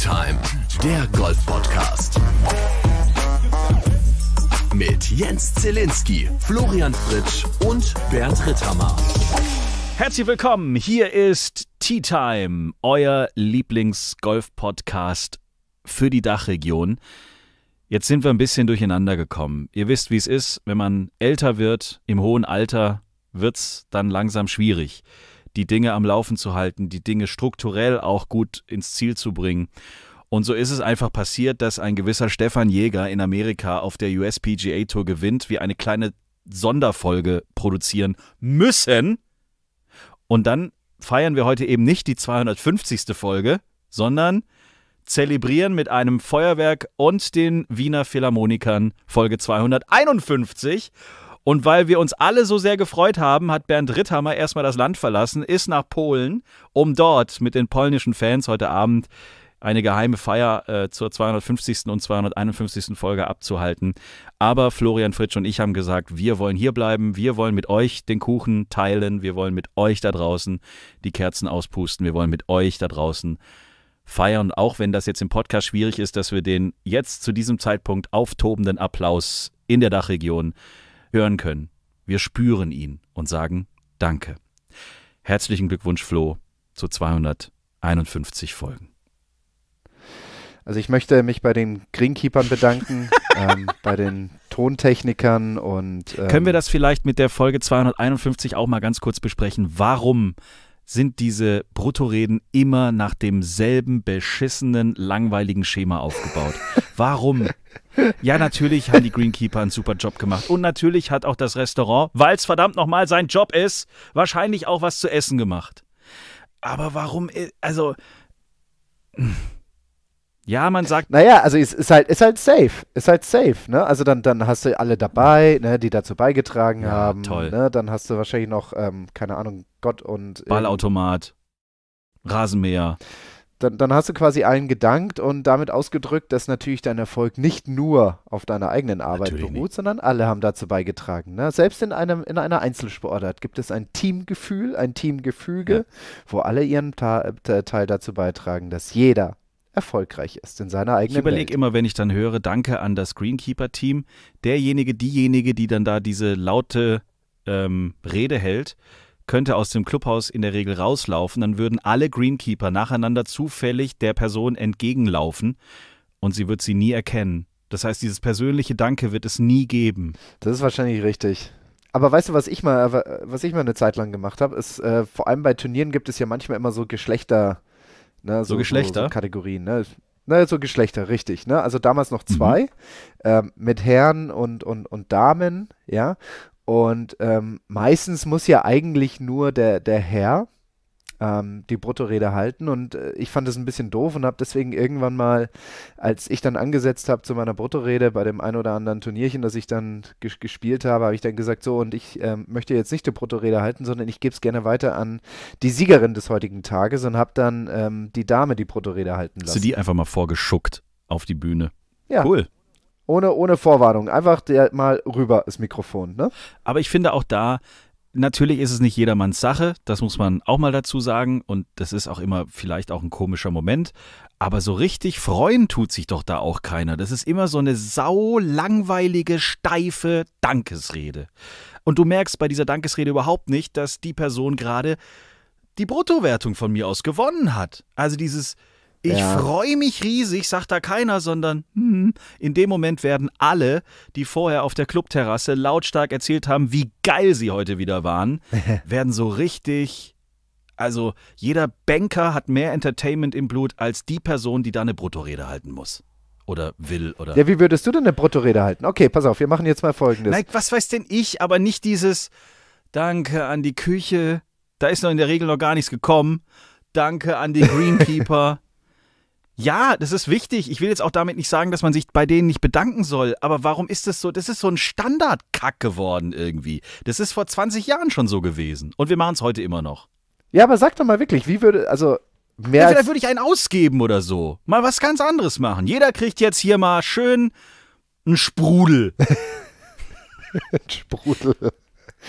Time, der Golf-Podcast. Mit Jens Zielinski, Florian Fritsch und Bernd Ritthammer. Herzlich willkommen, hier ist Tea Time, euer Lieblings-Golf-Podcast für die Dachregion. Jetzt sind wir ein bisschen durcheinander gekommen. Ihr wisst, wie es ist, wenn man älter wird, im hohen Alter, wird es dann langsam schwierig die Dinge am Laufen zu halten, die Dinge strukturell auch gut ins Ziel zu bringen. Und so ist es einfach passiert, dass ein gewisser Stefan Jäger in Amerika auf der USPGA Tour gewinnt, wir eine kleine Sonderfolge produzieren müssen. Und dann feiern wir heute eben nicht die 250. Folge, sondern zelebrieren mit einem Feuerwerk und den Wiener Philharmonikern Folge 251. Und weil wir uns alle so sehr gefreut haben, hat Bernd Ritthammer erstmal das Land verlassen, ist nach Polen, um dort mit den polnischen Fans heute Abend eine geheime Feier äh, zur 250. und 251. Folge abzuhalten. Aber Florian Fritsch und ich haben gesagt, wir wollen hier bleiben, wir wollen mit euch den Kuchen teilen, wir wollen mit euch da draußen die Kerzen auspusten, wir wollen mit euch da draußen feiern. auch wenn das jetzt im Podcast schwierig ist, dass wir den jetzt zu diesem Zeitpunkt auftobenden Applaus in der Dachregion hören können. Wir spüren ihn und sagen Danke. Herzlichen Glückwunsch, Flo, zu 251 Folgen. Also ich möchte mich bei den Greenkeepern bedanken, ähm, bei den Tontechnikern und... Ähm, Können wir ähm, das vielleicht mit der Folge 251 auch mal ganz kurz besprechen? Warum sind diese Bruttoreden immer nach demselben beschissenen, langweiligen Schema aufgebaut. Warum? Ja, natürlich haben die Greenkeeper einen super Job gemacht. Und natürlich hat auch das Restaurant, weil es verdammt nochmal sein Job ist, wahrscheinlich auch was zu essen gemacht. Aber warum, also. Hm. Ja, man sagt. Naja, also ist, ist, halt, ist halt safe. Ist halt safe, ne? Also dann, dann hast du alle dabei, ne, die dazu beigetragen ja, haben. Toll. Ne? Dann hast du wahrscheinlich noch, ähm, keine Ahnung, Gott und. Äh, Ballautomat, Rasenmäher. Dann, dann, hast du quasi allen gedankt und damit ausgedrückt, dass natürlich dein Erfolg nicht nur auf deiner eigenen Arbeit natürlich beruht, nicht. sondern alle haben dazu beigetragen. Ne? Selbst in, einem, in einer Einzelsportart gibt es ein Teamgefühl, ein Teamgefüge, ja. wo alle ihren Ta Teil dazu beitragen, dass jeder erfolgreich ist in seiner eigenen Ich überlege immer, wenn ich dann höre, danke an das Greenkeeper-Team, derjenige, diejenige, die dann da diese laute ähm, Rede hält, könnte aus dem Clubhaus in der Regel rauslaufen, dann würden alle Greenkeeper nacheinander zufällig der Person entgegenlaufen und sie wird sie nie erkennen. Das heißt, dieses persönliche Danke wird es nie geben. Das ist wahrscheinlich richtig. Aber weißt du, was ich mal, äh, was ich mal eine Zeit lang gemacht habe, ist, äh, vor allem bei Turnieren gibt es ja manchmal immer so Geschlechter, Ne, so, so, Geschlechter? So, so Kategorien, ne? Ne, so Geschlechter, richtig. Ne? Also damals noch mhm. zwei, mhm. ähm, mit Herren und, und, und Damen, ja. Und ähm, meistens muss ja eigentlich nur der, der Herr ähm, die Bruttorede halten. Und äh, ich fand das ein bisschen doof und habe deswegen irgendwann mal, als ich dann angesetzt habe zu meiner Bruttorede bei dem ein oder anderen Turnierchen, das ich dann ges gespielt habe, habe ich dann gesagt, so, und ich ähm, möchte jetzt nicht die Bruttorede halten, sondern ich gebe es gerne weiter an die Siegerin des heutigen Tages und habe dann ähm, die Dame die Bruttorede halten lassen. Hast du die einfach mal vorgeschuckt auf die Bühne? Ja. Cool ohne, ohne Vorwarnung. Einfach der, mal rüber das Mikrofon. Ne? Aber ich finde auch da, Natürlich ist es nicht jedermanns Sache, das muss man auch mal dazu sagen und das ist auch immer vielleicht auch ein komischer Moment, aber so richtig freuen tut sich doch da auch keiner. Das ist immer so eine sau langweilige, steife Dankesrede. Und du merkst bei dieser Dankesrede überhaupt nicht, dass die Person gerade die Bruttowertung von mir aus gewonnen hat. Also dieses ich ja. freue mich riesig, sagt da keiner, sondern hm, in dem Moment werden alle, die vorher auf der Clubterrasse lautstark erzählt haben, wie geil sie heute wieder waren, werden so richtig. Also jeder Banker hat mehr Entertainment im Blut als die Person, die da eine Bruttorede halten muss oder will oder. Ja, wie würdest du denn eine Bruttorede halten? Okay, pass auf, wir machen jetzt mal folgendes. Nein, was weiß denn ich, aber nicht dieses Danke an die Küche, da ist noch in der Regel noch gar nichts gekommen. Danke an die Greenkeeper. Ja, das ist wichtig. Ich will jetzt auch damit nicht sagen, dass man sich bei denen nicht bedanken soll. Aber warum ist das so? Das ist so ein Standardkack geworden irgendwie. Das ist vor 20 Jahren schon so gewesen. Und wir machen es heute immer noch. Ja, aber sag doch mal wirklich, wie würde, also mehr. Ja, vielleicht würde ich einen ausgeben oder so. Mal was ganz anderes machen. Jeder kriegt jetzt hier mal schön einen Sprudel. Ein Sprudel.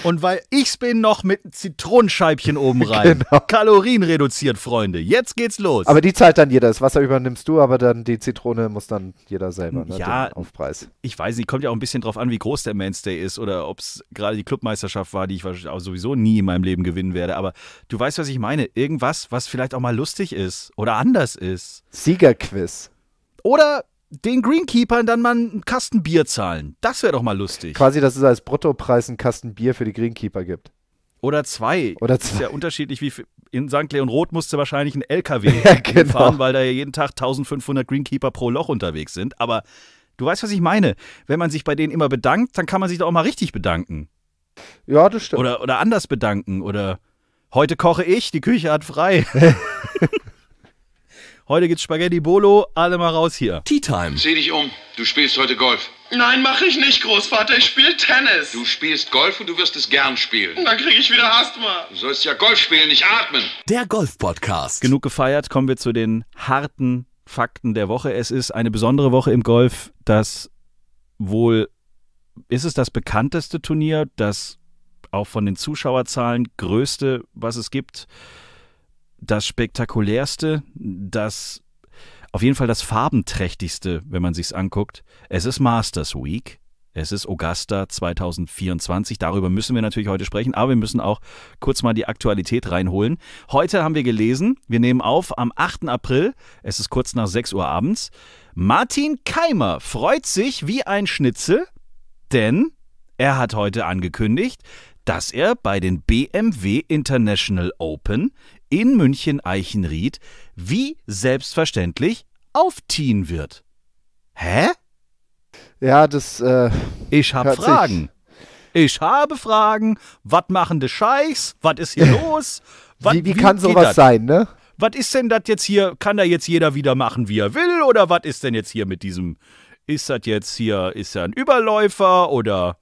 Und weil ich's bin, noch mit Zitronenscheibchen oben rein. Genau. Kalorien reduziert, Freunde. Jetzt geht's los. Aber die zahlt dann jeder. Das Wasser übernimmst du, aber dann die Zitrone muss dann jeder selber. Ne? Ja, Den Aufpreis. Ich weiß nicht, kommt ja auch ein bisschen drauf an, wie groß der Mainstay ist oder ob es gerade die Clubmeisterschaft war, die ich sowieso nie in meinem Leben gewinnen werde. Aber du weißt, was ich meine. Irgendwas, was vielleicht auch mal lustig ist oder anders ist. Siegerquiz. Oder den Greenkeepern dann mal einen Kasten Bier zahlen. Das wäre doch mal lustig. Quasi, dass es als Bruttopreis einen Kasten Bier für die Greenkeeper gibt. Oder zwei. Oder zwei. Ist ja unterschiedlich, wie in St. Leon Roth musste wahrscheinlich ein LKW ja, genau. fahren, weil da ja jeden Tag 1500 Greenkeeper pro Loch unterwegs sind. Aber du weißt, was ich meine. Wenn man sich bei denen immer bedankt, dann kann man sich doch auch mal richtig bedanken. Ja, das stimmt. Oder, oder anders bedanken. Oder heute koche ich, die Küche hat frei. Heute gibt's Spaghetti Bolo, alle mal raus hier. Tea Time. Sieh dich um, du spielst heute Golf. Nein, mache ich nicht, Großvater. Ich spiele Tennis. Du spielst Golf und du wirst es gern spielen. Dann kriege ich wieder Asthma. Du sollst ja Golf spielen, nicht atmen. Der Golf-Podcast. Genug gefeiert, kommen wir zu den harten Fakten der Woche. Es ist eine besondere Woche im Golf. Das wohl ist es das bekannteste Turnier, das auch von den Zuschauerzahlen größte, was es gibt das spektakulärste, das auf jeden Fall das farbenträchtigste, wenn man sich's anguckt. Es ist Masters Week. Es ist Augusta 2024. Darüber müssen wir natürlich heute sprechen, aber wir müssen auch kurz mal die Aktualität reinholen. Heute haben wir gelesen, wir nehmen auf am 8. April, es ist kurz nach 6 Uhr abends. Martin Keimer freut sich wie ein Schnitzel, denn er hat heute angekündigt, dass er bei den BMW International Open in München-Eichenried wie selbstverständlich aufziehen wird. Hä? Ja, das. Äh, ich habe Fragen. Sich. Ich habe Fragen. Was machen die Scheichs? Was ist hier los? Wat, wie, wie, wie, kann sowas dat? sein, ne? Was ist denn das jetzt hier? Kann da jetzt jeder wieder machen, wie er will? Oder was ist denn jetzt hier mit diesem? Ist das jetzt hier, ist er ein Überläufer oder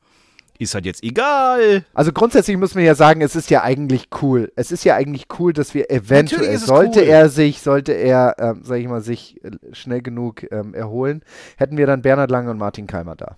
ist halt jetzt egal. Also grundsätzlich muss man ja sagen, es ist ja eigentlich cool. Es ist ja eigentlich cool, dass wir eventuell, sollte cool. er sich, sollte er, ähm, sag ich mal, sich äh, schnell genug ähm, erholen, hätten wir dann Bernhard Lange und Martin Keimer da.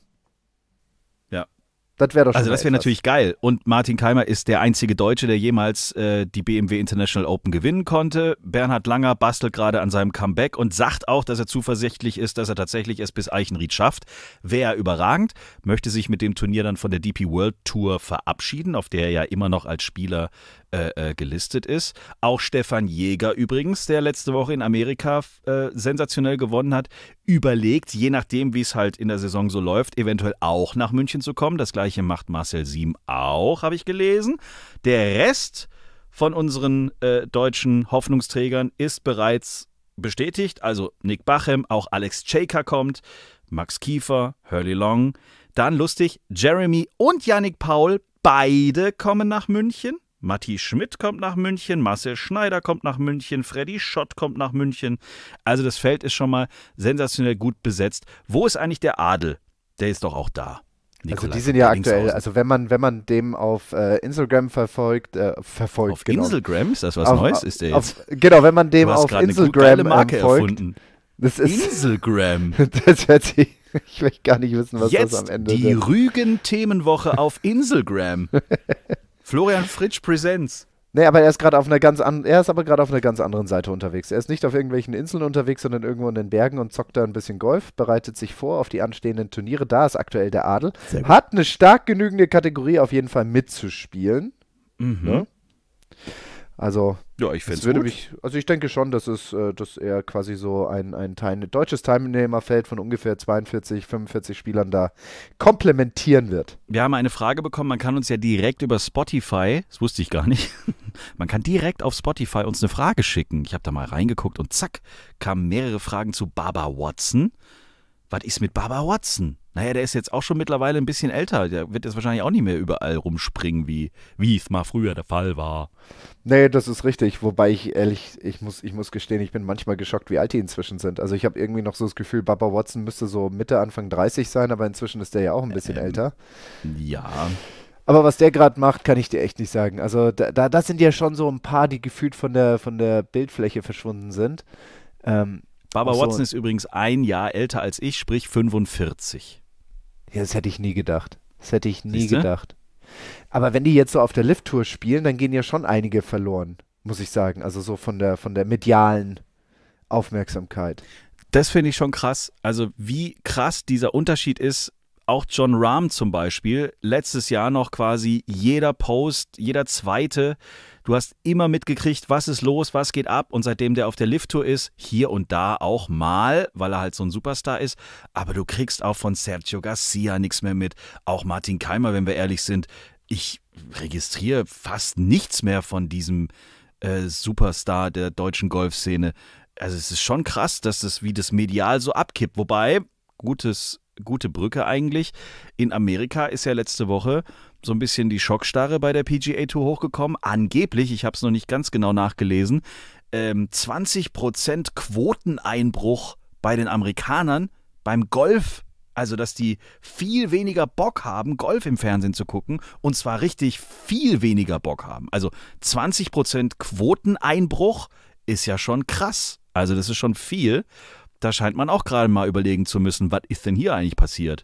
Das wäre doch schon Also, das wäre natürlich geil. Und Martin Keimer ist der einzige Deutsche, der jemals äh, die BMW International Open gewinnen konnte. Bernhard Langer bastelt gerade an seinem Comeback und sagt auch, dass er zuversichtlich ist, dass er tatsächlich es bis Eichenried schafft. Wäre überragend, möchte sich mit dem Turnier dann von der DP World Tour verabschieden, auf der er ja immer noch als Spieler äh, äh, gelistet ist. Auch Stefan Jäger übrigens, der letzte Woche in Amerika äh, sensationell gewonnen hat, überlegt, je nachdem, wie es halt in der Saison so läuft, eventuell auch nach München zu kommen. Das gleiche macht Marcel Sieben auch, habe ich gelesen. Der Rest von unseren äh, deutschen Hoffnungsträgern ist bereits bestätigt. Also Nick Bachem, auch Alex Chaker kommt, Max Kiefer, Hurley Long. Dann lustig, Jeremy und Yannick Paul, beide kommen nach München. Matti Schmidt kommt nach München, Marcel Schneider kommt nach München, Freddy Schott kommt nach München. Also das Feld ist schon mal sensationell gut besetzt. Wo ist eigentlich der Adel? Der ist doch auch da. Nikolai, also die sind ja aktuell, also wenn man, wenn man dem auf äh, Instagram verfolgt, äh, verfolgt. Auf genau. Instagram? Ist das was auf, Neues? Ist der jetzt? Auf, genau, wenn man dem auf Instagram ähm, Marke ähm, folgt. Erfunden. Das ist, Instagram. Das hört sich, ich möchte gar nicht wissen, was Jetzt das am Ende ist. Die Rügen-Themenwoche auf Instagram. Florian Fritsch Presents. Nee, aber er ist gerade auf einer ganz an, er ist aber gerade auf einer ganz anderen Seite unterwegs. Er ist nicht auf irgendwelchen Inseln unterwegs, sondern irgendwo in den Bergen und zockt da ein bisschen Golf, bereitet sich vor auf die anstehenden Turniere. Da ist aktuell der Adel. Hat eine stark genügende Kategorie auf jeden Fall mitzuspielen. Mhm. Ne? Also, ja, ich finde würde mich, also ich denke schon, dass es, äh, dass er quasi so ein, ein Teil, deutsches Teilnehmerfeld von ungefähr 42, 45 Spielern da komplementieren wird. Wir haben eine Frage bekommen, man kann uns ja direkt über Spotify, das wusste ich gar nicht, man kann direkt auf Spotify uns eine Frage schicken. Ich habe da mal reingeguckt und zack, kamen mehrere Fragen zu Baba Watson was ist mit Barbara Watson? Naja, der ist jetzt auch schon mittlerweile ein bisschen älter. Der wird jetzt wahrscheinlich auch nicht mehr überall rumspringen, wie, wie es mal früher der Fall war. Nee, das ist richtig. Wobei ich ehrlich, ich muss, ich muss gestehen, ich bin manchmal geschockt, wie alt die inzwischen sind. Also ich habe irgendwie noch so das Gefühl, Baba Watson müsste so Mitte, Anfang 30 sein, aber inzwischen ist der ja auch ein bisschen ähm, älter. Ja. Aber was der gerade macht, kann ich dir echt nicht sagen. Also da, da, das sind ja schon so ein paar, die gefühlt von der, von der Bildfläche verschwunden sind. Ähm, Barbara so. Watson ist übrigens ein Jahr älter als ich, sprich 45. Ja, das hätte ich nie gedacht. Das hätte ich nie Siehste? gedacht. Aber wenn die jetzt so auf der Lift-Tour spielen, dann gehen ja schon einige verloren, muss ich sagen. Also so von der, von der medialen Aufmerksamkeit. Das finde ich schon krass. Also wie krass dieser Unterschied ist, auch John Rahm zum Beispiel, letztes Jahr noch quasi jeder Post, jeder zweite Du hast immer mitgekriegt, was ist los, was geht ab. Und seitdem der auf der Lift-Tour ist, hier und da auch mal, weil er halt so ein Superstar ist. Aber du kriegst auch von Sergio Garcia nichts mehr mit. Auch Martin Keimer, wenn wir ehrlich sind. Ich registriere fast nichts mehr von diesem äh, Superstar der deutschen Golfszene. Also es ist schon krass, dass das wie das medial so abkippt. Wobei, gutes, gute Brücke eigentlich. In Amerika ist ja letzte Woche so ein bisschen die Schockstarre bei der PGA Tour hochgekommen. Angeblich, ich habe es noch nicht ganz genau nachgelesen, ähm, 20% Quoteneinbruch bei den Amerikanern beim Golf. Also, dass die viel weniger Bock haben, Golf im Fernsehen zu gucken. Und zwar richtig viel weniger Bock haben. Also 20% Quoteneinbruch ist ja schon krass. Also, das ist schon viel da scheint man auch gerade mal überlegen zu müssen, was ist denn hier eigentlich passiert?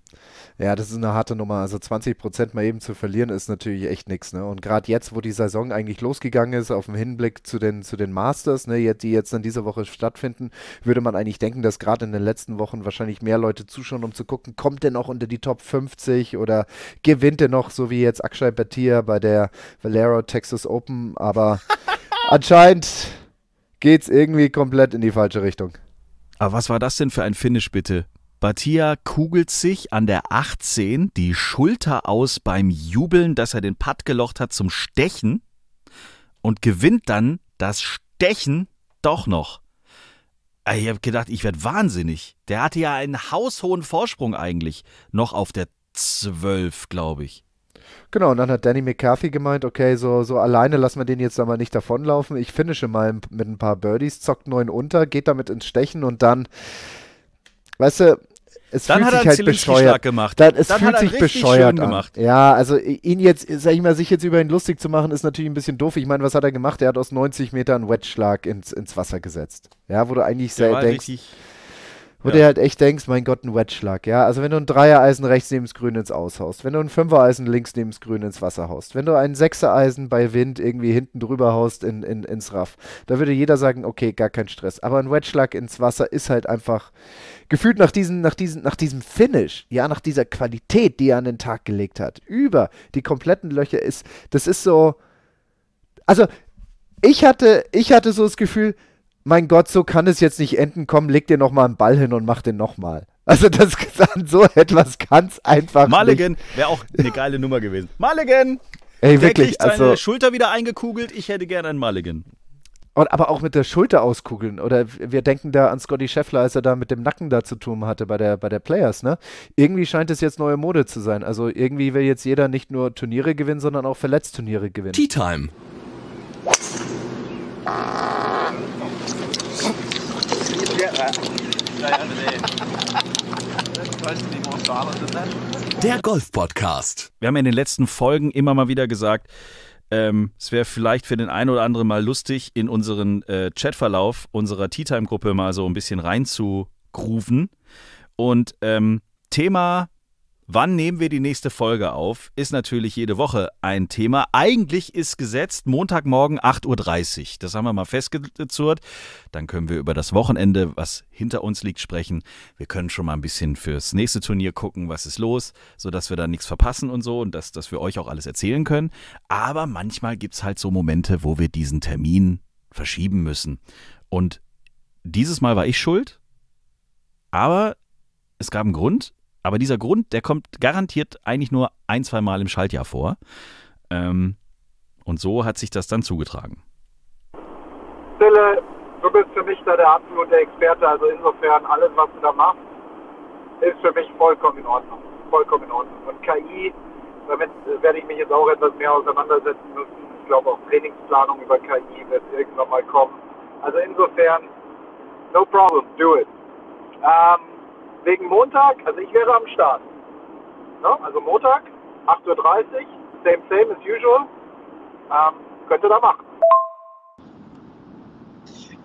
Ja, das ist eine harte Nummer. Also 20 Prozent mal eben zu verlieren, ist natürlich echt nichts. Ne? Und gerade jetzt, wo die Saison eigentlich losgegangen ist, auf dem Hinblick zu den, zu den Masters, ne, die jetzt dann diese Woche stattfinden, würde man eigentlich denken, dass gerade in den letzten Wochen wahrscheinlich mehr Leute zuschauen, um zu gucken, kommt der noch unter die Top 50 oder gewinnt der noch, so wie jetzt Akshay Batia bei der Valero Texas Open. Aber anscheinend geht es irgendwie komplett in die falsche Richtung. Aber was war das denn für ein Finish bitte? Batia kugelt sich an der 18 die Schulter aus beim Jubeln, dass er den Putt gelocht hat zum Stechen und gewinnt dann das Stechen doch noch. Ich habe gedacht, ich werde wahnsinnig. Der hatte ja einen haushohen Vorsprung eigentlich noch auf der 12, glaube ich. Genau, und dann hat Danny McCarthy gemeint, okay, so, so alleine lassen wir den jetzt aber nicht davonlaufen. Ich finische mal mit ein paar Birdies, zockt neun unter, geht damit ins Stechen und dann, weißt du, es dann fühlt sich halt Zielinski bescheuert gemacht. Dann, es dann fühlt sich bescheuert an. Gemacht. Ja, also ihn jetzt, sag ich mal, sich jetzt über ihn lustig zu machen, ist natürlich ein bisschen doof. Ich meine, was hat er gemacht? Er hat aus 90 Metern einen Wedge-Schlag ins, ins Wasser gesetzt. Ja, wo du eigentlich sehr denkst. Richtig wo ja. du halt echt denkst, mein Gott, ein Wedgeschlag, ja. Also wenn du ein Dreier-Eisen rechts neben das Grün ins Aushaust, wenn du ein Fünfer-Eisen links neben das Grün ins Wasser haust, wenn du ein Sechser-Eisen bei Wind irgendwie hinten drüber haust in, in, ins Raff, da würde jeder sagen, okay, gar kein Stress. Aber ein Wedgeschlag ins Wasser ist halt einfach gefühlt nach, diesen, nach, diesen, nach diesem Finish, ja, nach dieser Qualität, die er an den Tag gelegt hat, über die kompletten Löcher ist, das ist so, also ich hatte, ich hatte so das Gefühl, mein Gott, so kann es jetzt nicht enden, komm, leg dir nochmal einen Ball hin und mach den nochmal. Also das an so etwas ganz einfach Mulligan wäre auch eine geile Nummer gewesen. Mulligan! Ey, der wirklich, kriegt seine also, Schulter wieder eingekugelt, ich hätte gerne einen Mulligan. Und, aber auch mit der Schulter auskugeln. Oder wir denken da an Scotty Scheffler, als er da mit dem Nacken da zu tun hatte bei der, bei der Players, ne? Irgendwie scheint es jetzt neue Mode zu sein. Also irgendwie will jetzt jeder nicht nur Turniere gewinnen, sondern auch Verletzturniere gewinnen. Tea Time. Ah. Der Golf-Podcast. Wir haben in den letzten Folgen immer mal wieder gesagt, ähm, es wäre vielleicht für den einen oder anderen mal lustig, in unseren äh, Chatverlauf unserer Tea-Time-Gruppe mal so ein bisschen reinzugrooven. Und ähm, Thema Wann nehmen wir die nächste Folge auf? Ist natürlich jede Woche ein Thema. Eigentlich ist gesetzt Montagmorgen 8.30 Uhr. Das haben wir mal festgezurrt. Dann können wir über das Wochenende, was hinter uns liegt, sprechen. Wir können schon mal ein bisschen fürs nächste Turnier gucken, was ist los, sodass wir da nichts verpassen und so und dass, dass wir euch auch alles erzählen können. Aber manchmal gibt es halt so Momente, wo wir diesen Termin verschieben müssen. Und dieses Mal war ich schuld, aber es gab einen Grund aber dieser Grund, der kommt garantiert eigentlich nur ein, zwei Mal im Schaltjahr vor. Ähm, und so hat sich das dann zugetragen. Stille, du bist für mich da der absolute Experte. Also insofern, alles, was du da machst, ist für mich vollkommen in Ordnung. Vollkommen in Ordnung. Und KI, damit werde ich mich jetzt auch etwas mehr auseinandersetzen müssen. Ich glaube, auch Trainingsplanung über KI wird irgendwann mal kommen. Also insofern, no problem, do it. Ähm, wegen Montag, also ich wäre am Start. Ne? Also Montag, 8.30 Uhr, same, same as usual. Ähm, könnt ihr da machen.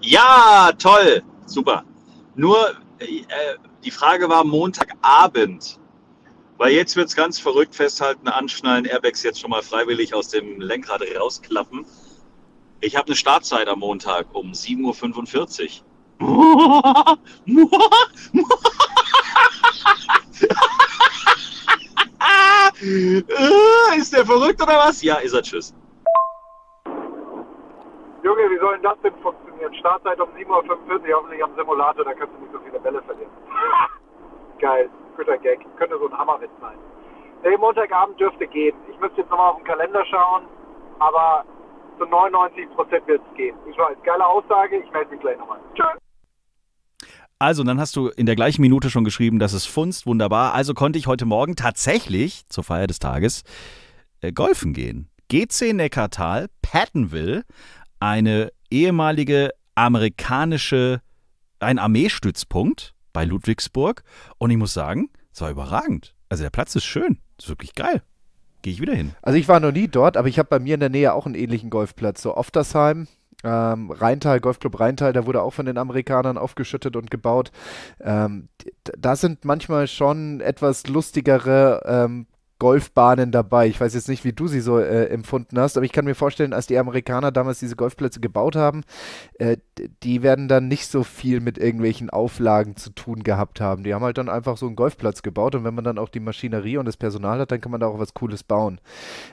Ja, toll, super. Nur äh, die Frage war Montagabend. Weil jetzt wird es ganz verrückt festhalten, anschnallen, Airbags jetzt schon mal freiwillig aus dem Lenkrad rausklappen. Ich habe eine Startzeit am Montag um 7.45 Uhr. Äh, ist der verrückt oder was? Ja, ist er. Tschüss. Junge, wie soll denn das denn funktionieren? Startzeit um 7.45 Uhr, hoffentlich am Simulator, da kannst du nicht so viele Bälle verlieren. Geil, guter Gag. Könnte so ein Hammerwitz sein. Nee, Montagabend dürfte gehen. Ich müsste jetzt nochmal auf den Kalender schauen, aber zu 99% wird es gehen. Ich weiß, geile Aussage, ich melde mich gleich nochmal. Tschüss. Also, dann hast du in der gleichen Minute schon geschrieben, dass es funzt, wunderbar. Also konnte ich heute Morgen tatsächlich zur Feier des Tages äh, golfen gehen. GC Neckartal, Pattonville, eine ehemalige amerikanische, ein Armeestützpunkt bei Ludwigsburg. Und ich muss sagen, es war überragend. Also der Platz ist schön, ist wirklich geil. Gehe ich wieder hin. Also ich war noch nie dort, aber ich habe bei mir in der Nähe auch einen ähnlichen Golfplatz, so Oftersheim. Ähm, Rheintal, Golfclub Rheintal, der wurde auch von den Amerikanern aufgeschüttet und gebaut. Ähm, da sind manchmal schon etwas lustigere ähm, Golfbahnen dabei. Ich weiß jetzt nicht, wie du sie so äh, empfunden hast, aber ich kann mir vorstellen, als die Amerikaner damals diese Golfplätze gebaut haben, äh, die werden dann nicht so viel mit irgendwelchen Auflagen zu tun gehabt haben. Die haben halt dann einfach so einen Golfplatz gebaut und wenn man dann auch die Maschinerie und das Personal hat, dann kann man da auch was Cooles bauen.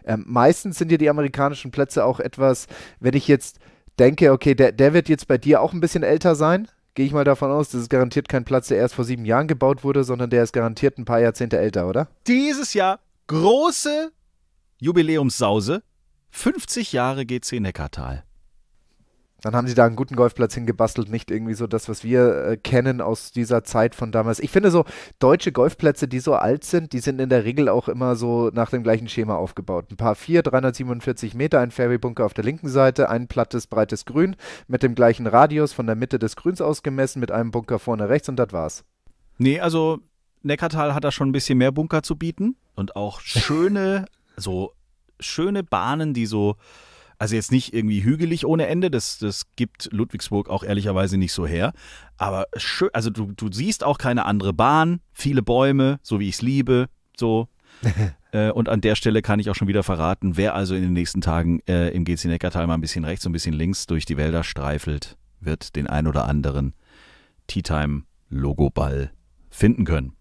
Ähm, meistens sind ja die amerikanischen Plätze auch etwas, wenn ich jetzt denke, okay, der, der wird jetzt bei dir auch ein bisschen älter sein. Gehe ich mal davon aus, das ist garantiert kein Platz, der erst vor sieben Jahren gebaut wurde, sondern der ist garantiert ein paar Jahrzehnte älter, oder? Dieses Jahr große Jubiläumssause. 50 Jahre GC Neckartal. Dann haben sie da einen guten Golfplatz hingebastelt, nicht irgendwie so das, was wir äh, kennen aus dieser Zeit von damals. Ich finde so, deutsche Golfplätze, die so alt sind, die sind in der Regel auch immer so nach dem gleichen Schema aufgebaut. Ein paar vier, 347 Meter, ein Fairway-Bunker auf der linken Seite, ein plattes, breites Grün mit dem gleichen Radius von der Mitte des Grüns ausgemessen, mit einem Bunker vorne rechts und das war's. Nee, also Neckartal hat da schon ein bisschen mehr Bunker zu bieten und auch schöne, so schöne Bahnen, die so also jetzt nicht irgendwie hügelig ohne Ende, das, das gibt Ludwigsburg auch ehrlicherweise nicht so her. Aber schön, also du, du siehst auch keine andere Bahn, viele Bäume, so wie ich es liebe, so. Äh, und an der Stelle kann ich auch schon wieder verraten, wer also in den nächsten Tagen äh, im GC-Neckartal mal ein bisschen rechts und ein bisschen links durch die Wälder streifelt, wird den ein oder anderen Tea Time Logo Ball finden können.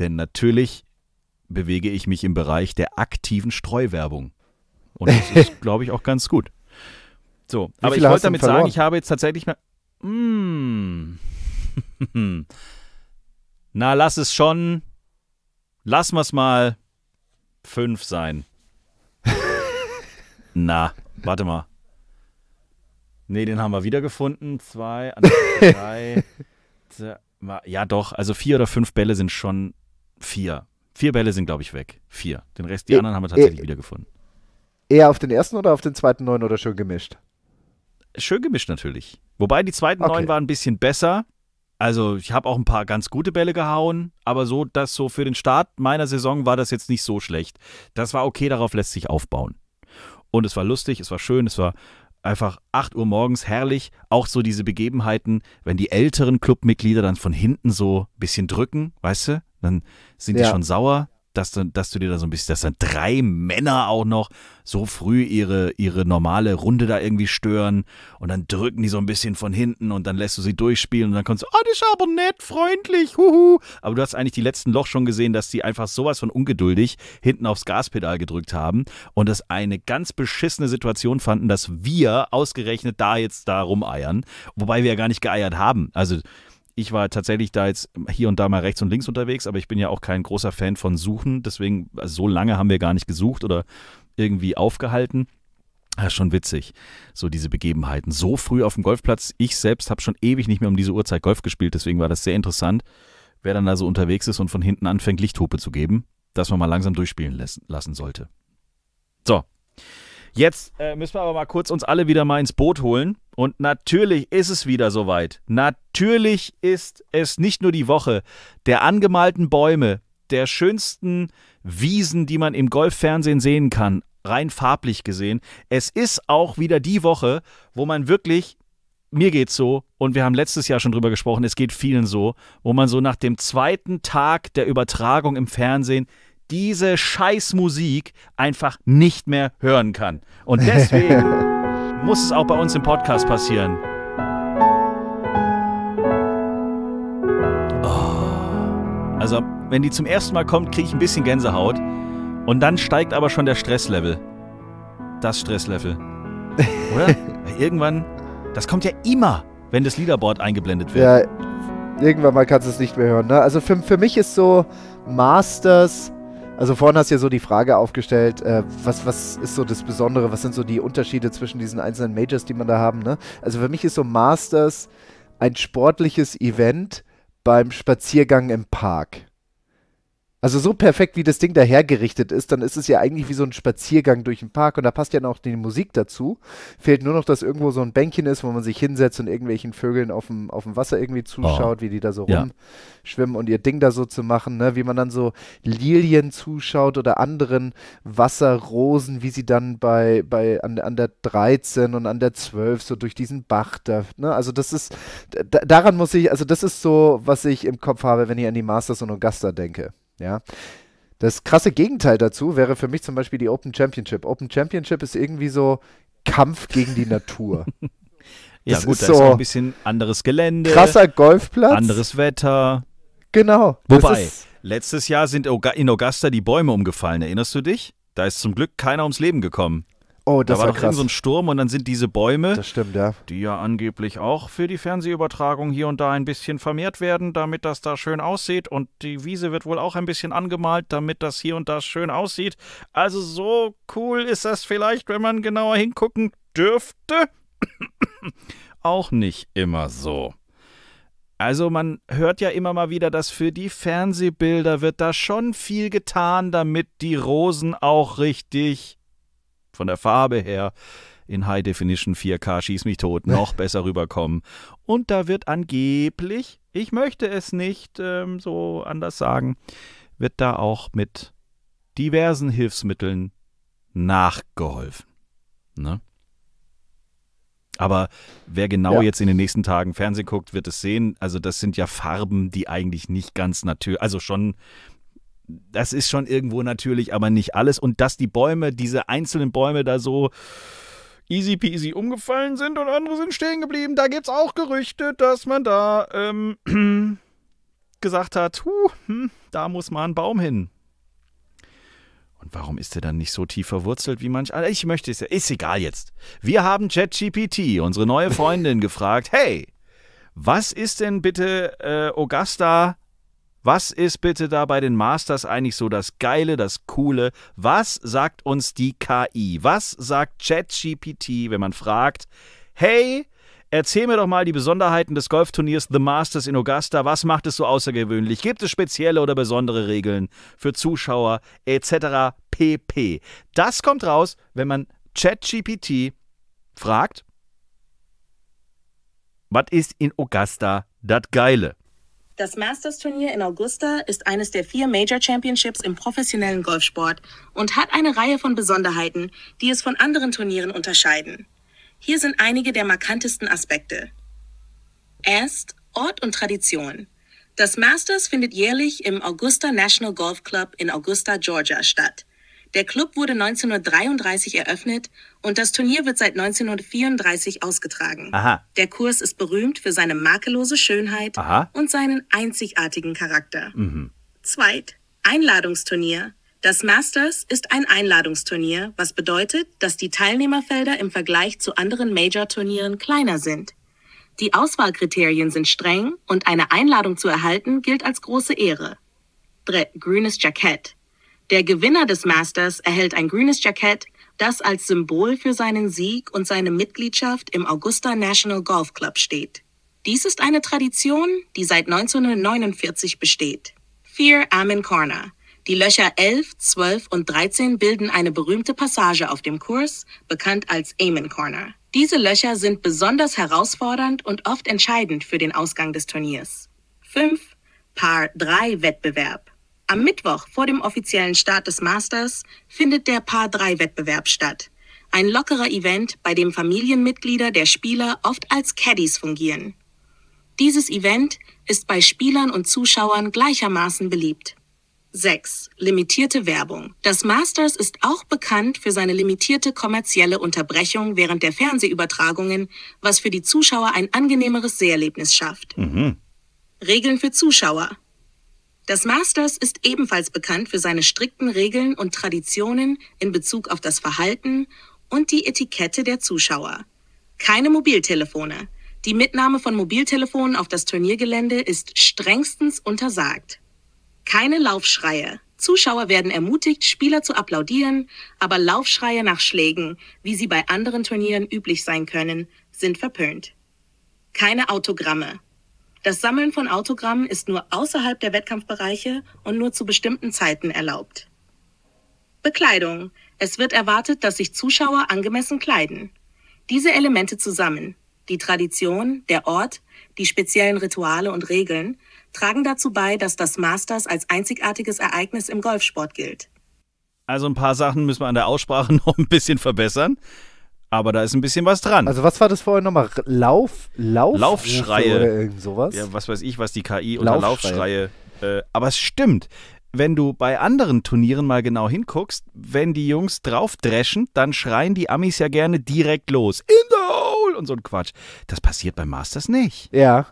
Denn natürlich bewege ich mich im Bereich der aktiven Streuwerbung. Und das ist, glaube ich, auch ganz gut. So, aber ich wollte damit verloren? sagen, ich habe jetzt tatsächlich mal. Mm, na, lass es schon. Lass wir es mal fünf sein. na, warte mal. Nee, den haben wir wiedergefunden. Zwei, drei. ja, doch. Also vier oder fünf Bälle sind schon vier. Vier Bälle sind, glaube ich, weg. Vier. Den Rest, die anderen haben wir tatsächlich wiedergefunden. Eher auf den ersten oder auf den zweiten neun oder schön gemischt? Schön gemischt natürlich. Wobei die zweiten okay. neun waren ein bisschen besser. Also ich habe auch ein paar ganz gute Bälle gehauen, aber so, dass so für den Start meiner Saison war das jetzt nicht so schlecht. Das war okay, darauf lässt sich aufbauen. Und es war lustig, es war schön, es war einfach 8 Uhr morgens herrlich. Auch so diese Begebenheiten, wenn die älteren Clubmitglieder dann von hinten so ein bisschen drücken, weißt du, dann sind ja. die schon sauer dass du, dass du dir da so ein bisschen, dass dann drei Männer auch noch so früh ihre, ihre normale Runde da irgendwie stören und dann drücken die so ein bisschen von hinten und dann lässt du sie durchspielen und dann kommst du, oh, ah, das ist aber nett, freundlich, huhu. Aber du hast eigentlich die letzten Loch schon gesehen, dass die einfach sowas von ungeduldig hinten aufs Gaspedal gedrückt haben und das eine ganz beschissene Situation fanden, dass wir ausgerechnet da jetzt da rumeiern, wobei wir ja gar nicht geeiert haben. Also ich war tatsächlich da jetzt hier und da mal rechts und links unterwegs, aber ich bin ja auch kein großer Fan von Suchen. Deswegen, also so lange haben wir gar nicht gesucht oder irgendwie aufgehalten. Ja, ah, schon witzig, so diese Begebenheiten. So früh auf dem Golfplatz. Ich selbst habe schon ewig nicht mehr um diese Uhrzeit Golf gespielt, deswegen war das sehr interessant, wer dann da so unterwegs ist und von hinten anfängt, Lichthupe zu geben, dass man mal langsam durchspielen lassen, sollte. So, jetzt äh, müssen wir aber mal kurz uns alle wieder mal ins Boot holen. Und natürlich ist es wieder soweit. Natürlich ist es nicht nur die Woche der angemalten Bäume, der schönsten Wiesen, die man im Golffernsehen sehen kann, rein farblich gesehen. Es ist auch wieder die Woche, wo man wirklich, mir geht's so, und wir haben letztes Jahr schon drüber gesprochen, es geht vielen so, wo man so nach dem zweiten Tag der Übertragung im Fernsehen diese Scheißmusik einfach nicht mehr hören kann. Und deswegen muss es auch bei uns im Podcast passieren. Oh. Also, wenn die zum ersten Mal kommt, kriege ich ein bisschen Gänsehaut. Und dann steigt aber schon der Stresslevel. Das Stresslevel. Oder? irgendwann, das kommt ja immer, wenn das Leaderboard eingeblendet wird. Ja, irgendwann mal kannst du es nicht mehr hören. Ne? Also für, für mich ist so Masters also vorhin hast du ja so die Frage aufgestellt, äh, was, was ist so das Besondere, was sind so die Unterschiede zwischen diesen einzelnen Majors, die man da haben. Ne? Also für mich ist so Masters ein sportliches Event beim Spaziergang im Park. Also so perfekt, wie das Ding dahergerichtet ist, dann ist es ja eigentlich wie so ein Spaziergang durch den Park und da passt ja noch die Musik dazu. Fehlt nur noch, dass irgendwo so ein Bänkchen ist, wo man sich hinsetzt und irgendwelchen Vögeln auf dem, auf dem Wasser irgendwie zuschaut, oh. wie die da so ja. rumschwimmen und ihr Ding da so zu machen, ne? wie man dann so Lilien zuschaut oder anderen Wasserrosen, wie sie dann bei, bei an, an der 13 und an der 12 so durch diesen Bach da. Ne? Also das ist, daran muss ich, also das ist so, was ich im Kopf habe, wenn ich an die Masters und Augusta denke. Ja. Das krasse Gegenteil dazu wäre für mich zum Beispiel die Open Championship. Open Championship ist irgendwie so Kampf gegen die Natur. ja, das gut, ist da so ist auch ein bisschen anderes Gelände. Krasser Golfplatz. Anderes Wetter. Genau. Wobei, letztes Jahr sind in Augusta die Bäume umgefallen, erinnerst du dich? Da ist zum Glück keiner ums Leben gekommen. Oh, das da war, war doch krass. so ein Sturm und dann sind diese Bäume, stimmt, ja. die ja angeblich auch für die Fernsehübertragung hier und da ein bisschen vermehrt werden, damit das da schön aussieht. Und die Wiese wird wohl auch ein bisschen angemalt, damit das hier und da schön aussieht. Also so cool ist das vielleicht, wenn man genauer hingucken dürfte. auch nicht immer so. Also man hört ja immer mal wieder, dass für die Fernsehbilder wird da schon viel getan, damit die Rosen auch richtig von der Farbe her in High Definition 4K schieß mich tot noch besser rüberkommen. Und da wird angeblich, ich möchte es nicht ähm, so anders sagen, wird da auch mit diversen Hilfsmitteln nachgeholfen. Ne? Aber wer genau ja. jetzt in den nächsten Tagen Fernsehen guckt, wird es sehen. Also das sind ja Farben, die eigentlich nicht ganz natürlich, also schon das ist schon irgendwo natürlich, aber nicht alles. Und dass die Bäume, diese einzelnen Bäume da so easy peasy umgefallen sind und andere sind stehen geblieben, da gibt es auch Gerüchte, dass man da ähm, gesagt hat, huh, hm, da muss mal ein Baum hin. Und warum ist er dann nicht so tief verwurzelt wie manch? Ich möchte es ja. Ist egal jetzt. Wir haben ChatGPT, unsere neue Freundin, gefragt: Hey, was ist denn bitte äh, Augusta was ist bitte da bei den Masters eigentlich so das Geile, das Coole? Was sagt uns die KI? Was sagt ChatGPT, wenn man fragt, hey, Erzähl mir doch mal die Besonderheiten des Golfturniers The Masters in Augusta. Was macht es so außergewöhnlich? Gibt es spezielle oder besondere Regeln für Zuschauer etc. pp. Das kommt raus, wenn man ChatGPT fragt, was ist in Augusta das Geile? Das Masters-Turnier in Augusta ist eines der vier Major Championships im professionellen Golfsport und hat eine Reihe von Besonderheiten, die es von anderen Turnieren unterscheiden. Hier sind einige der markantesten Aspekte. Erst Ort und Tradition. Das Masters findet jährlich im Augusta National Golf Club in Augusta, Georgia statt. Der Club wurde 1933 eröffnet und das Turnier wird seit 1934 ausgetragen. Aha. Der Kurs ist berühmt für seine makellose Schönheit Aha. und seinen einzigartigen Charakter. Mhm. Zweit, Einladungsturnier. Das Masters ist ein Einladungsturnier, was bedeutet, dass die Teilnehmerfelder im Vergleich zu anderen Major-Turnieren kleiner sind. Die Auswahlkriterien sind streng und eine Einladung zu erhalten gilt als große Ehre. Dritt, grünes Jackett. Der Gewinner des Masters erhält ein grünes Jackett, das als Symbol für seinen Sieg und seine Mitgliedschaft im Augusta National Golf Club steht. Dies ist eine Tradition, die seit 1949 besteht. Vier Amen Corner. Die Löcher 11, 12 und 13 bilden eine berühmte Passage auf dem Kurs, bekannt als Amen Corner. Diese Löcher sind besonders herausfordernd und oft entscheidend für den Ausgang des Turniers. 5. Paar 3 Wettbewerb. Am Mittwoch vor dem offiziellen Start des Masters findet der Paar-3-Wettbewerb statt. Ein lockerer Event, bei dem Familienmitglieder der Spieler oft als Caddies fungieren. Dieses Event ist bei Spielern und Zuschauern gleichermaßen beliebt. 6. Limitierte Werbung. Das Masters ist auch bekannt für seine limitierte kommerzielle Unterbrechung während der Fernsehübertragungen, was für die Zuschauer ein angenehmeres Seherlebnis schafft. Mhm. Regeln für Zuschauer. Das Masters ist ebenfalls bekannt für seine strikten Regeln und Traditionen in Bezug auf das Verhalten und die Etikette der Zuschauer. Keine Mobiltelefone. Die Mitnahme von Mobiltelefonen auf das Turniergelände ist strengstens untersagt. Keine Laufschreie. Zuschauer werden ermutigt, Spieler zu applaudieren, aber Laufschreie nach Schlägen, wie sie bei anderen Turnieren üblich sein können, sind verpönt. Keine Autogramme. Das Sammeln von Autogrammen ist nur außerhalb der Wettkampfbereiche und nur zu bestimmten Zeiten erlaubt. Bekleidung. Es wird erwartet, dass sich Zuschauer angemessen kleiden. Diese Elemente zusammen, die Tradition, der Ort, die speziellen Rituale und Regeln, tragen dazu bei, dass das Masters als einzigartiges Ereignis im Golfsport gilt. Also ein paar Sachen müssen wir an der Aussprache noch ein bisschen verbessern. Aber da ist ein bisschen was dran. Also was war das vorher nochmal? Lauf, Lauf Laufschreie oder irgend sowas? Ja, was weiß ich, was die KI unter Laufschreie. Laufschreie. Äh, aber es stimmt. Wenn du bei anderen Turnieren mal genau hinguckst, wenn die Jungs draufdreschen, dann schreien die Amis ja gerne direkt los. In the hole! Und so ein Quatsch. Das passiert beim Masters nicht. Ja.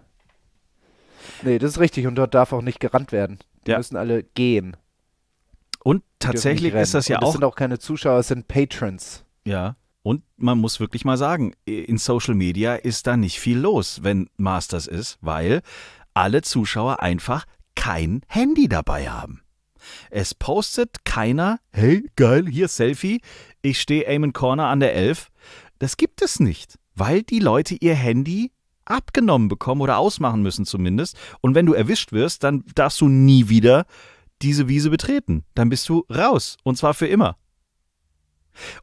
Nee, das ist richtig. Und dort darf auch nicht gerannt werden. Die ja. müssen alle gehen. Und tatsächlich ist das ja Und das auch. Das sind auch keine Zuschauer, es sind Patrons. Ja. Und man muss wirklich mal sagen, in Social Media ist da nicht viel los, wenn Masters ist, weil alle Zuschauer einfach kein Handy dabei haben. Es postet keiner, hey, geil, hier Selfie, ich stehe Aim Corner an der 11. Das gibt es nicht, weil die Leute ihr Handy abgenommen bekommen oder ausmachen müssen zumindest. Und wenn du erwischt wirst, dann darfst du nie wieder diese Wiese betreten. Dann bist du raus und zwar für immer.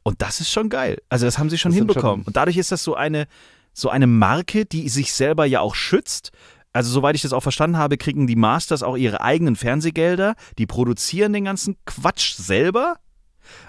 Und das ist schon geil. Also das haben sie schon das hinbekommen. Schon und dadurch ist das so eine, so eine Marke, die sich selber ja auch schützt. Also soweit ich das auch verstanden habe, kriegen die Masters auch ihre eigenen Fernsehgelder. Die produzieren den ganzen Quatsch selber.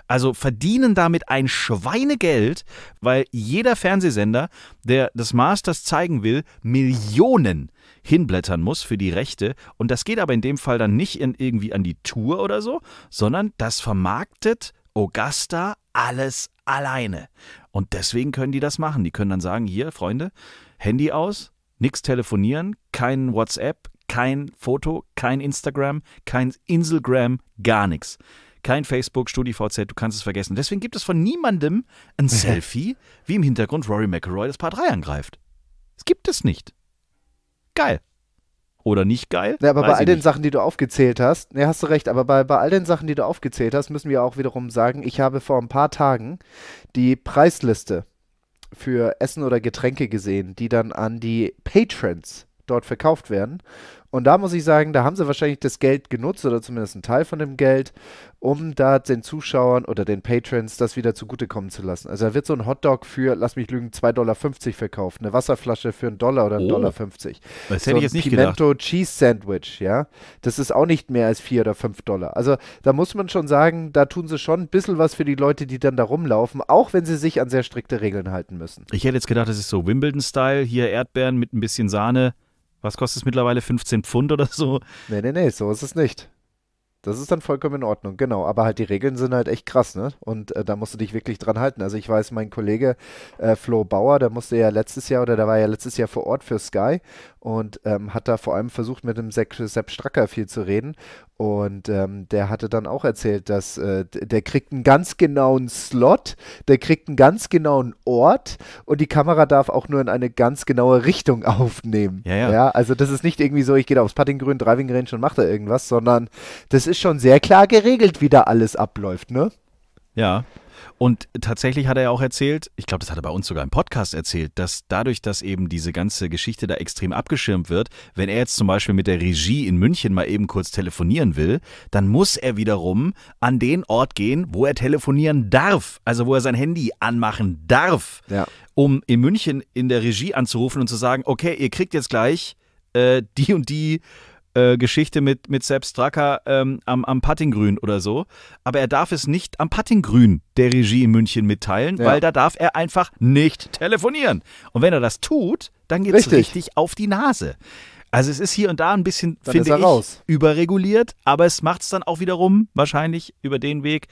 Also verdienen damit ein Schweinegeld, weil jeder Fernsehsender, der das Masters zeigen will, Millionen hinblättern muss für die Rechte. Und das geht aber in dem Fall dann nicht in, irgendwie an die Tour oder so, sondern das vermarktet Augusta alles alleine. Und deswegen können die das machen. Die können dann sagen, hier, Freunde, Handy aus, nichts telefonieren, kein WhatsApp, kein Foto, kein Instagram, kein Inselgram, gar nichts. Kein Facebook, StudiVZ, du kannst es vergessen. Deswegen gibt es von niemandem ein Selfie, wie im Hintergrund Rory McElroy das Paar 3 angreift. Es gibt es nicht. Geil oder nicht geil. Ja, aber bei all den nicht. Sachen, die du aufgezählt hast, ne, hast du recht, aber bei, bei all den Sachen, die du aufgezählt hast, müssen wir auch wiederum sagen, ich habe vor ein paar Tagen die Preisliste für Essen oder Getränke gesehen, die dann an die Patrons dort verkauft werden. Und da muss ich sagen, da haben sie wahrscheinlich das Geld genutzt oder zumindest einen Teil von dem Geld, um da den Zuschauern oder den Patrons das wieder zugutekommen zu lassen. Also da wird so ein Hotdog für, lass mich lügen, 2,50 Dollar verkauft, eine Wasserflasche für einen Dollar oder 1,50 oh. Dollar 50. Das so hätte ich jetzt nicht Pimento gedacht. Cheese Sandwich, ja. Das ist auch nicht mehr als 4 oder 5 Dollar. Also da muss man schon sagen, da tun sie schon ein bisschen was für die Leute, die dann da rumlaufen, auch wenn sie sich an sehr strikte Regeln halten müssen. Ich hätte jetzt gedacht, das ist so Wimbledon-Style, hier Erdbeeren mit ein bisschen Sahne. Was kostet es mittlerweile? 15 Pfund oder so? Nee, nee, nee, so ist es nicht. Das ist dann vollkommen in Ordnung, genau. Aber halt die Regeln sind halt echt krass, ne? Und äh, da musst du dich wirklich dran halten. Also ich weiß, mein Kollege äh, Flo Bauer, der musste ja letztes Jahr oder der war ja letztes Jahr vor Ort für Sky und ähm, hat da vor allem versucht, mit dem Sepp, Stracker viel zu reden. Und ähm, der hatte dann auch erzählt, dass äh, der kriegt einen ganz genauen Slot, der kriegt einen ganz genauen Ort und die Kamera darf auch nur in eine ganz genaue Richtung aufnehmen. Ja, ja. ja also das ist nicht irgendwie so, ich gehe aufs Puttinggrün, Driving Range und mache da irgendwas, sondern das ist schon sehr klar geregelt, wie da alles abläuft, ne? Ja, und tatsächlich hat er ja auch erzählt, ich glaube, das hat er bei uns sogar im Podcast erzählt, dass dadurch, dass eben diese ganze Geschichte da extrem abgeschirmt wird, wenn er jetzt zum Beispiel mit der Regie in München mal eben kurz telefonieren will, dann muss er wiederum an den Ort gehen, wo er telefonieren darf, also wo er sein Handy anmachen darf, ja. um in München in der Regie anzurufen und zu sagen, okay, ihr kriegt jetzt gleich äh, die und die äh, Geschichte mit, mit Sepp Stracker ähm, am, am Puttinggrün oder so. Aber er darf es nicht am Puttinggrün der Regie in München mitteilen, ja. weil da darf er einfach nicht telefonieren. Und wenn er das tut, dann geht es richtig. richtig auf die Nase. Also es ist hier und da ein bisschen, dann finde ich, raus. überreguliert, aber es macht es dann auch wiederum wahrscheinlich über den Weg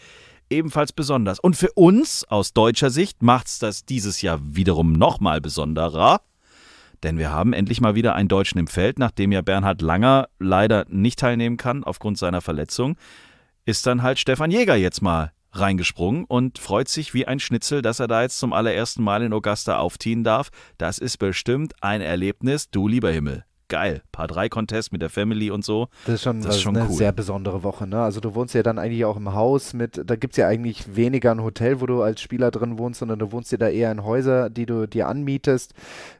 ebenfalls besonders. Und für uns aus deutscher Sicht macht es das dieses Jahr wiederum nochmal besonderer, denn wir haben endlich mal wieder einen Deutschen im Feld, nachdem ja Bernhard Langer leider nicht teilnehmen kann aufgrund seiner Verletzung, ist dann halt Stefan Jäger jetzt mal reingesprungen und freut sich wie ein Schnitzel, dass er da jetzt zum allerersten Mal in Augusta aufziehen darf. Das ist bestimmt ein Erlebnis, du lieber Himmel geil. Paar 3 Contest mit der Family und so. Das ist schon, das ist also schon eine cool. sehr besondere Woche, ne? Also du wohnst ja dann eigentlich auch im Haus mit, da gibt es ja eigentlich weniger ein Hotel, wo du als Spieler drin wohnst, sondern du wohnst ja da eher in Häuser, die du dir anmietest.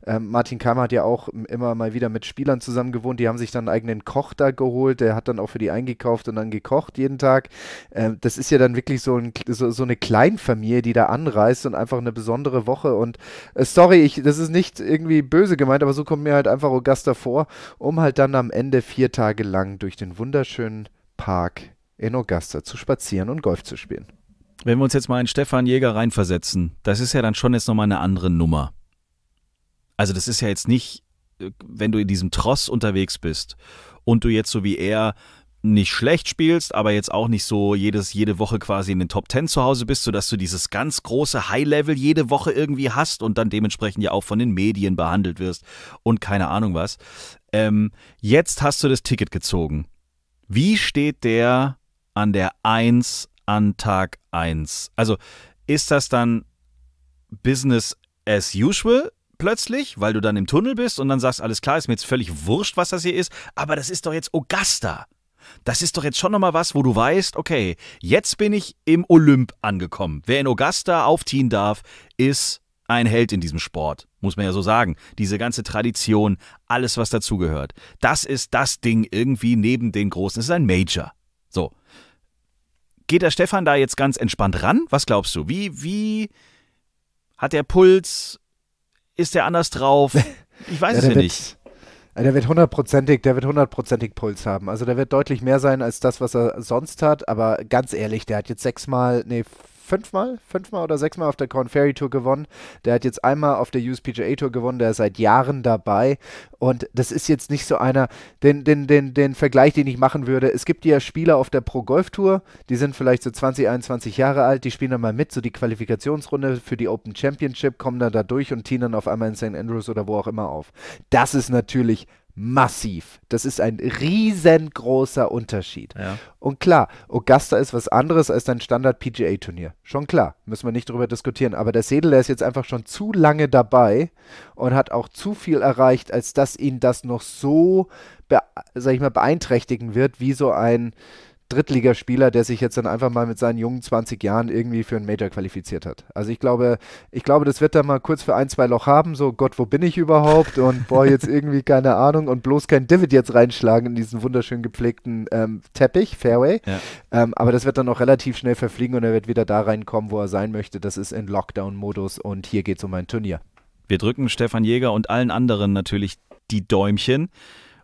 Ähm, Martin Keimer hat ja auch immer mal wieder mit Spielern zusammen gewohnt, die haben sich dann einen eigenen Koch da geholt, der hat dann auch für die eingekauft und dann gekocht jeden Tag. Ähm, das ist ja dann wirklich so, ein, so, so eine Kleinfamilie, die da anreist und einfach eine besondere Woche und äh, sorry, ich, das ist nicht irgendwie böse gemeint, aber so kommt mir halt einfach Augusta vor vor, um halt dann am Ende vier Tage lang durch den wunderschönen Park in Augusta zu spazieren und Golf zu spielen. Wenn wir uns jetzt mal in Stefan Jäger reinversetzen, das ist ja dann schon jetzt nochmal eine andere Nummer. Also das ist ja jetzt nicht, äh, wenn du in diesem Tross unterwegs bist und du jetzt so wie er nicht schlecht spielst, aber jetzt auch nicht so jedes, jede Woche quasi in den Top Ten zu Hause bist, sodass du dieses ganz große High-Level jede Woche irgendwie hast und dann dementsprechend ja auch von den Medien behandelt wirst und keine Ahnung was. Ähm, jetzt hast du das Ticket gezogen. Wie steht der an der 1 an Tag 1? Also ist das dann Business as usual? plötzlich, weil du dann im Tunnel bist und dann sagst, alles klar, ist mir jetzt völlig wurscht, was das hier ist, aber das ist doch jetzt Augusta. Das ist doch jetzt schon nochmal was, wo du weißt, okay, jetzt bin ich im Olymp angekommen. Wer in Augusta aufziehen darf, ist ein Held in diesem Sport, muss man ja so sagen. Diese ganze Tradition, alles, was dazugehört. Das ist das Ding irgendwie neben den Großen. Es ist ein Major. So. Geht der Stefan da jetzt ganz entspannt ran? Was glaubst du? Wie, wie hat der Puls? Ist der anders drauf? Ich weiß ja, es ja nicht. Äh, der wird hundertprozentig, der wird hundertprozentig Puls haben. Also der wird deutlich mehr sein als das, was er sonst hat. Aber ganz ehrlich, der hat jetzt sechsmal, nee, fünfmal, fünfmal oder sechsmal auf der Corn Ferry Tour gewonnen. Der hat jetzt einmal auf der USPGA Tour gewonnen, der ist seit Jahren dabei. Und das ist jetzt nicht so einer, den, den, den, den Vergleich, den ich machen würde. Es gibt ja Spieler auf der Pro Golf Tour, die sind vielleicht so 20, 21 Jahre alt, die spielen dann mal mit, so die Qualifikationsrunde für die Open Championship, kommen dann da durch und teen dann auf einmal in St. Andrews oder wo auch immer auf. Das ist natürlich massiv. Das ist ein riesengroßer Unterschied. Ja. Und klar, Augusta ist was anderes als dein Standard PGA-Turnier. Schon klar, müssen wir nicht darüber diskutieren. Aber der Sedel, der ist jetzt einfach schon zu lange dabei und hat auch zu viel erreicht, als dass ihn das noch so, sag ich mal, beeinträchtigen wird, wie so ein Drittligaspieler, der sich jetzt dann einfach mal mit seinen jungen 20 Jahren irgendwie für einen Major qualifiziert hat. Also ich glaube, ich glaube, das wird er mal kurz für ein, zwei Loch haben, so Gott, wo bin ich überhaupt? Und boah, jetzt irgendwie keine Ahnung und bloß kein Divid jetzt reinschlagen in diesen wunderschön gepflegten ähm, Teppich, Fairway. Ja. Ähm, aber das wird dann auch relativ schnell verfliegen und er wird wieder da reinkommen, wo er sein möchte. Das ist in Lockdown-Modus und hier geht es um ein Turnier. Wir drücken Stefan Jäger und allen anderen natürlich die Däumchen.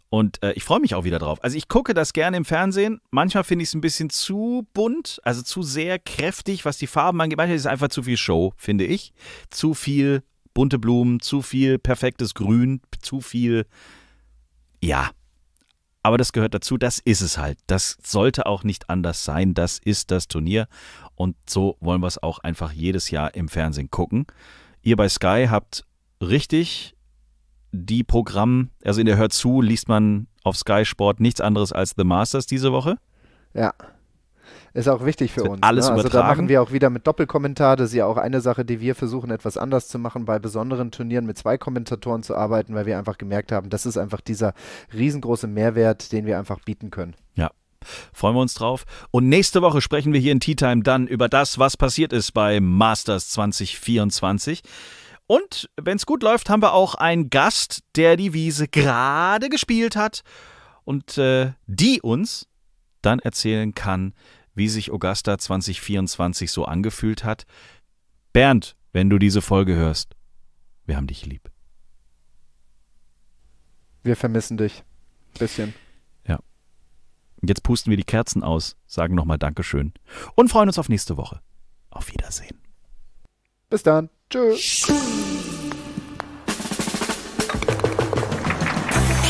Und äh, ich freue mich auch wieder drauf. Also ich gucke das gerne im Fernsehen. Manchmal finde ich es ein bisschen zu bunt, also zu sehr kräftig, was die Farben angeht. Manchmal ist es einfach zu viel Show, finde ich. Zu viel bunte Blumen, zu viel perfektes Grün, zu viel. Ja. Aber das gehört dazu, das ist es halt. Das sollte auch nicht anders sein. Das ist das Turnier. Und so wollen wir es auch einfach jedes Jahr im Fernsehen gucken. Ihr bei Sky habt richtig die Programm, also in der Hör zu liest man auf Sky Sport nichts anderes als The Masters diese Woche. Ja. Ist auch wichtig für uns. Alles ne? Also übertragen. da machen wir auch wieder mit Doppelkommentar. Das ist ja auch eine Sache, die wir versuchen, etwas anders zu machen, bei besonderen Turnieren mit zwei Kommentatoren zu arbeiten, weil wir einfach gemerkt haben, das ist einfach dieser riesengroße Mehrwert, den wir einfach bieten können. Ja. Freuen wir uns drauf. Und nächste Woche sprechen wir hier in Tea Time dann über das, was passiert ist bei Masters 2024. Und wenn es gut läuft, haben wir auch einen Gast, der die Wiese gerade gespielt hat und äh, die uns dann erzählen kann, wie sich Augusta 2024 so angefühlt hat. Bernd, wenn du diese Folge hörst, wir haben dich lieb. Wir vermissen dich. Bisschen. Ja. Jetzt pusten wir die Kerzen aus, sagen nochmal Dankeschön und freuen uns auf nächste Woche. Auf Wiedersehen. Bis dann. Tschüss.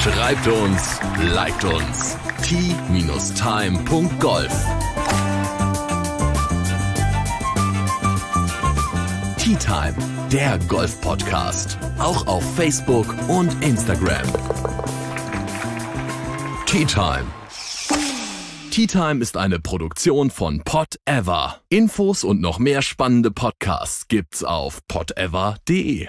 Schreibt uns, liked uns. t-time.golf Tea Time, der Golf-Podcast. Auch auf Facebook und Instagram. Tea Time. KeyTime ist eine Produktion von Pod Infos und noch mehr spannende Podcasts gibt's auf podever.de.